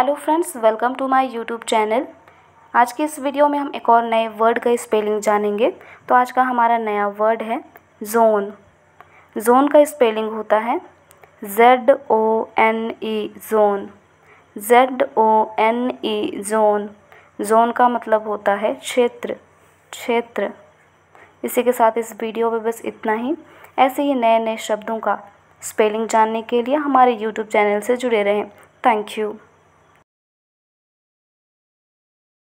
hello friends welcome to my YouTube channel आज के इस वीडियो में हम एक और नए वर्ड का स्पेलिंग जानेंगे तो आज का हमारा नया वर्ड है जोन जोन का स्पेलिंग होता है Z O N E zone Z O N E zone zone का मतलब होता है क्षेत्र क्षेत्र इसी के साथ इस वीडियो में बस इतना ही ऐसे ही नए नए शब्दों का स्पेलिंग जानने के लिए हमारे यूट्यूब चैनल से जुड़े रहें थैंक यू